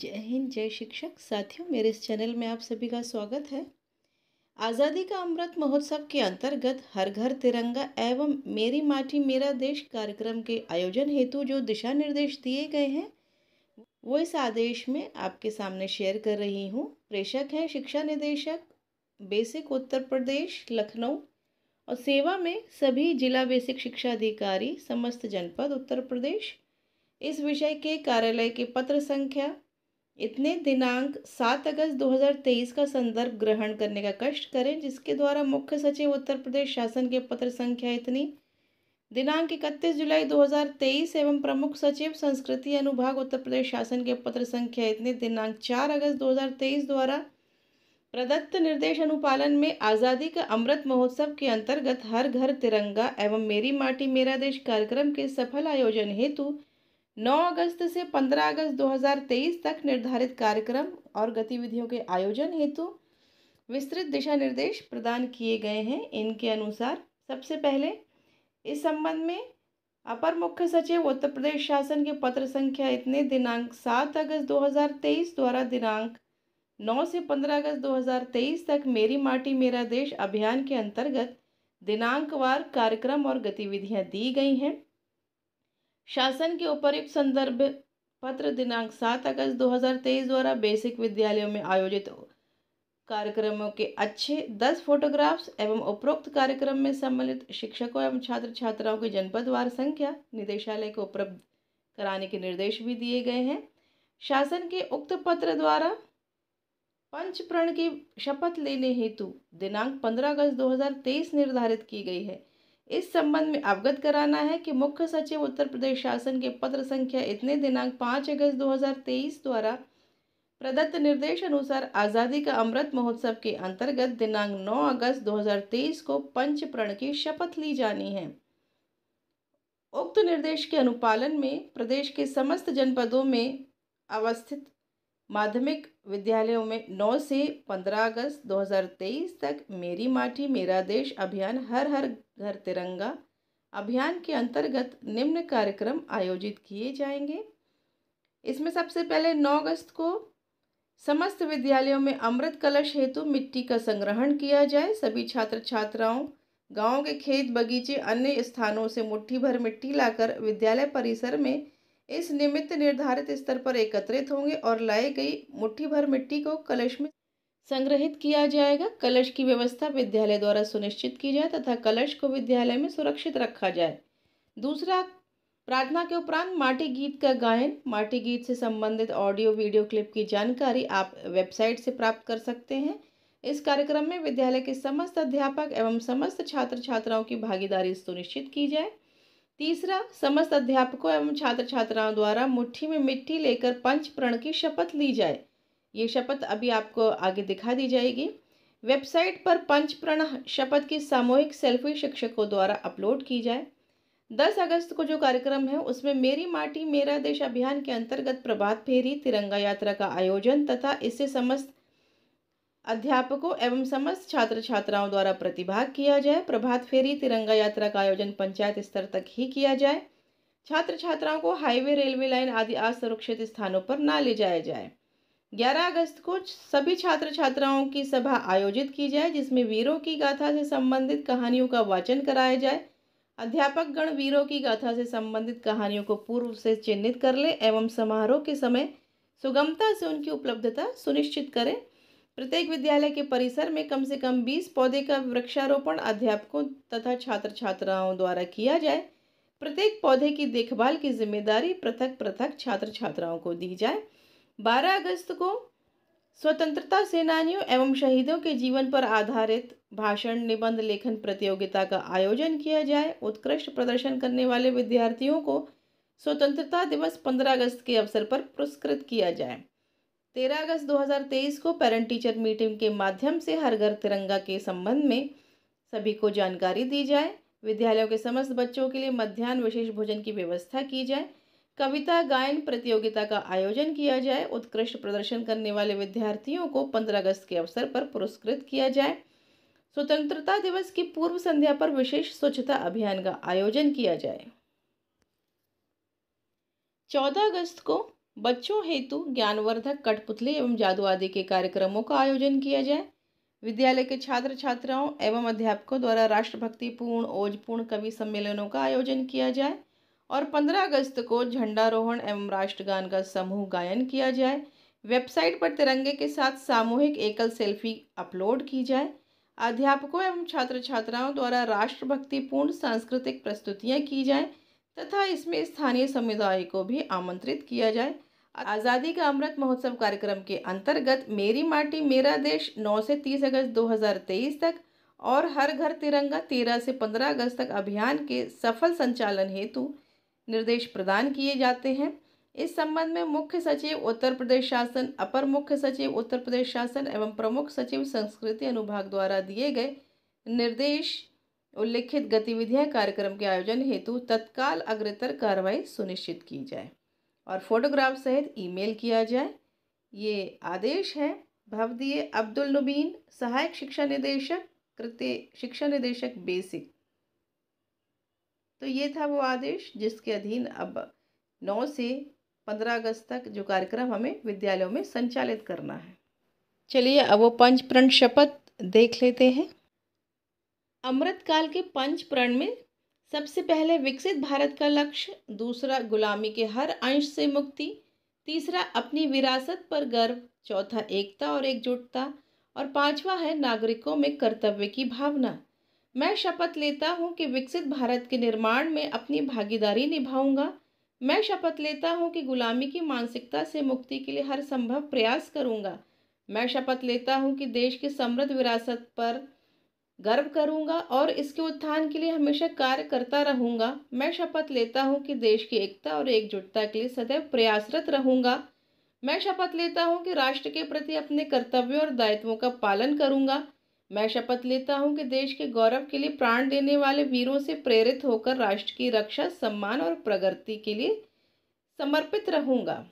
जय हिंद जय शिक्षक साथियों मेरे इस चैनल में आप सभी का स्वागत है आज़ादी का अमृत महोत्सव के अंतर्गत हर घर तिरंगा एवं मेरी माटी मेरा देश कार्यक्रम के आयोजन हेतु जो दिशा निर्देश दिए गए हैं वो इस आदेश में आपके सामने शेयर कर रही हूँ प्रेषक हैं शिक्षा निदेशक बेसिक उत्तर प्रदेश लखनऊ और सेवा में सभी जिला बेसिक शिक्षा अधिकारी समस्त जनपद उत्तर प्रदेश इस विषय के कार्यालय के पत्र संख्या इतने दिनांक सात अगस्त 2023 का संदर्भ ग्रहण करने का कष्ट करें जिसके द्वारा मुख्य सचिव उत्तर प्रदेश शासन के पत्र संख्या इतनी दिनांक इकतीस जुलाई 2023 एवं प्रमुख सचिव संस्कृति अनुभाग उत्तर प्रदेश शासन के पत्र संख्या इतने दिनांक चार अगस्त 2023 द्वारा प्रदत्त निर्देश अनुपालन में आज़ादी का अमृत महोत्सव के अंतर्गत हर घर तिरंगा एवं मेरी माटी मेरा देश कार्यक्रम के सफल आयोजन हेतु 9 अगस्त से 15 अगस्त 2023 तक निर्धारित कार्यक्रम और गतिविधियों के आयोजन हेतु विस्तृत दिशा निर्देश प्रदान किए गए हैं इनके अनुसार सबसे पहले इस संबंध में अपर मुख्य सचिव उत्तर प्रदेश शासन के पत्र संख्या इतने दिनांक सात अगस्त 2023 द्वारा दिनांक 9 से 15 अगस्त 2023 तक मेरी माटी मेरा देश अभियान के अंतर्गत दिनांकवार कार्यक्रम और गतिविधियां दी गई हैं शासन के उपरुक्त संदर्भ पत्र दिनांक सात अगस्त 2023 द्वारा बेसिक विद्यालयों में आयोजित कार्यक्रमों के अच्छे दस फोटोग्राफ्स एवं उपरोक्त कार्यक्रम में सम्मिलित शिक्षकों एवं छात्र छात्राओं की जनपदवार संख्या निदेशालय को उपलब्ध कराने के निर्देश भी दिए गए हैं शासन के उक्त पत्र द्वारा पंच प्रण की शपथ लेने हेतु दिनांक 15 अगस्त 2023 निर्धारित की गई है इस संबंध में अवगत कराना है कि मुख्य सचिव उत्तर प्रदेश शासन के पत्र संख्या इतने दिनांक पाँच अगस्त 2023 द्वारा प्रदत्त निर्देश अनुसार आज़ादी का अमृत महोत्सव के अंतर्गत दिनांक 9 अगस्त 2023 को पंच प्रण की शपथ ली जानी है उक्त निर्देश के अनुपालन में प्रदेश के समस्त जनपदों में अवस्थित माध्यमिक विद्यालयों में 9 से 15 अगस्त 2023 तक मेरी माटी मेरा देश अभियान हर हर घर तिरंगा अभियान के अंतर्गत निम्न कार्यक्रम आयोजित किए जाएंगे इसमें सबसे पहले 9 अगस्त को समस्त विद्यालयों में अमृत कलश हेतु मिट्टी का संग्रहण किया जाए सभी छात्र छात्राओं गांव के खेत बगीचे अन्य स्थानों से मुट्ठी भर मिट्टी लाकर विद्यालय परिसर में इस निमित्त निर्धारित स्तर पर एकत्रित होंगे और लाई गई मुट्ठी भर मिट्टी को कलश में संग्रहित किया जाएगा कलश की व्यवस्था विद्यालय द्वारा सुनिश्चित की जाए तथा कलश को विद्यालय में सुरक्षित रखा जाए दूसरा प्रार्थना के उपरांत माटी गीत का गायन माटी गीत से संबंधित ऑडियो वीडियो क्लिप की जानकारी आप वेबसाइट से प्राप्त कर सकते हैं इस कार्यक्रम में विद्यालय के समस्त अध्यापक एवं समस्त छात्र छात्राओं की भागीदारी सुनिश्चित की जाए तीसरा समस्त अध्यापकों एवं छात्र छात्राओं द्वारा मुट्ठी में मिट्टी लेकर पंच प्रण की शपथ ली जाए ये शपथ अभी आपको आगे दिखा दी जाएगी वेबसाइट पर पंच प्रण शपथ की सामूहिक सेल्फी शिक्षकों द्वारा अपलोड की जाए दस अगस्त को जो कार्यक्रम है उसमें मेरी माटी मेरा देश अभियान के अंतर्गत प्रभात फेरी तिरंगा यात्रा का आयोजन तथा इससे समस्त अध्यापकों एवं समस्त छात्र छात्राओं द्वारा प्रतिभाग किया जाए प्रभात फेरी तिरंगा यात्रा का आयोजन पंचायत स्तर तक ही किया जाए छात्र छात्राओं को हाईवे रेलवे लाइन आदि असुरक्षित स्थानों पर ना ले जाया जाए 11 अगस्त को सभी छात्र छात्राओं की सभा आयोजित की जाए जिसमें वीरों की गाथा से संबंधित कहानियों का वाचन कराया जाए अध्यापक गण वीरों की गाथा से संबंधित कहानियों को पूर्व से चिन्हित कर ले एवं समारोह के समय सुगमता से उनकी उपलब्धता सुनिश्चित करें प्रत्येक विद्यालय के परिसर में कम से कम बीस पौधे का वृक्षारोपण अध्यापकों तथा छात्र छात्राओं द्वारा किया जाए प्रत्येक पौधे की देखभाल की जिम्मेदारी पृथक पृथक छात्र छात्राओं को दी जाए 12 अगस्त को स्वतंत्रता सेनानियों एवं शहीदों के जीवन पर आधारित भाषण निबंध लेखन प्रतियोगिता का आयोजन किया जाए उत्कृष्ट प्रदर्शन करने वाले विद्यार्थियों को स्वतंत्रता दिवस पंद्रह अगस्त के अवसर पर पुरस्कृत किया जाए तेरह अगस्त 2023 को पेरेंट टीचर मीटिंग के माध्यम से हर घर तिरंगा के संबंध में सभी को जानकारी दी जाए विद्यालयों के समस्त बच्चों के लिए मध्यान्ह विशेष भोजन की व्यवस्था की जाए कविता गायन प्रतियोगिता का आयोजन किया जाए उत्कृष्ट प्रदर्शन करने वाले विद्यार्थियों को 15 अगस्त के अवसर पर पुरस्कृत किया जाए स्वतंत्रता दिवस की पूर्व संध्या पर विशेष स्वच्छता अभियान का आयोजन किया जाए चौदह अगस्त को बच्चों हेतु ज्ञानवर्धक कठपुतले एवं जादू आदि के कार्यक्रमों का आयोजन किया जाए विद्यालय के छात्र छात्राओं एवं अध्यापकों द्वारा राष्ट्रभक्तिपूर्ण ओजपूर्ण कवि सम्मेलनों का आयोजन किया जाए और 15 अगस्त को झंडारोहण एवं राष्ट्रगान का समूह गायन किया जाए वेबसाइट पर तिरंगे के साथ सामूहिक एकल सेल्फी अपलोड की जाए अध्यापकों एवं छात्र छात्राओं द्वारा राष्ट्रभक्तिपूर्ण सांस्कृतिक प्रस्तुतियाँ की जाएँ तथा इसमें स्थानीय समुदाय को भी आमंत्रित किया जाए आज़ादी का अमृत महोत्सव कार्यक्रम के अंतर्गत मेरी माटी मेरा देश 9 से 30 अगस्त 2023 तक और हर घर तिरंगा 13 से 15 अगस्त तक अभियान के सफल संचालन हेतु निर्देश प्रदान किए जाते हैं इस संबंध में मुख्य सचिव उत्तर प्रदेश शासन अपर मुख्य सचिव उत्तर प्रदेश शासन एवं प्रमुख सचिव संस्कृति अनुभाग द्वारा दिए गए निर्देश उल्लिखित गतिविधियां कार्यक्रम के आयोजन हेतु तत्काल अग्रतर कार्रवाई सुनिश्चित की जाए और फोटोग्राफ सहित ईमेल किया जाए ये आदेश है भवदीय अब्दुल नबीन सहायक शिक्षा निदेशक कृत्य शिक्षा निदेशक बेसिक तो ये था वो आदेश जिसके अधीन अब नौ से पंद्रह अगस्त तक जो कार्यक्रम हमें विद्यालयों में संचालित करना है चलिए अब वो पंच प्रण शपथ देख लेते हैं अमृत काल के पंच प्रण में सबसे पहले विकसित भारत का लक्ष्य दूसरा गुलामी के हर अंश से मुक्ति तीसरा अपनी विरासत पर गर्व चौथा एकता और एकजुटता और पांचवा है नागरिकों में कर्तव्य की भावना मैं शपथ लेता हूँ कि विकसित भारत के निर्माण में अपनी भागीदारी निभाऊंगा मैं शपथ लेता हूँ कि गुलामी की मानसिकता से मुक्ति के लिए हर संभव प्रयास करूँगा मैं शपथ लेता हूँ कि देश के समृद्ध विरासत पर गर्व करूंगा और इसके उत्थान के लिए हमेशा कार्य करता रहूंगा मैं शपथ लेता हूं कि देश की एकता और एकजुटता के लिए सदैव प्रयासरत रहूंगा मैं शपथ लेता हूं कि राष्ट्र के प्रति अपने कर्तव्यों और दायित्वों का पालन करूंगा मैं शपथ लेता हूं कि देश के गौरव के लिए प्राण देने वाले वीरों से प्रेरित होकर राष्ट्र की रक्षा सम्मान और प्रगति के लिए समर्पित रहूँगा